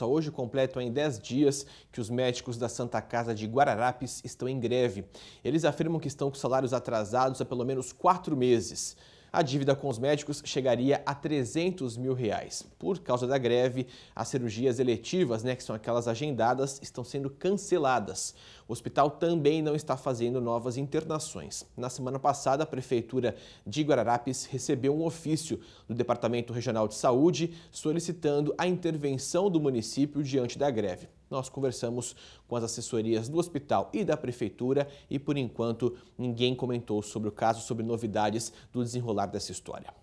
Só tá hoje completam em 10 dias que os médicos da Santa Casa de Guararapes estão em greve. Eles afirmam que estão com salários atrasados há pelo menos quatro meses a dívida com os médicos chegaria a 300 mil reais. Por causa da greve, as cirurgias eletivas, né, que são aquelas agendadas, estão sendo canceladas. O hospital também não está fazendo novas internações. Na semana passada, a Prefeitura de Guararapes recebeu um ofício do Departamento Regional de Saúde solicitando a intervenção do município diante da greve nós conversamos com as assessorias do hospital e da prefeitura e, por enquanto, ninguém comentou sobre o caso, sobre novidades do desenrolar dessa história.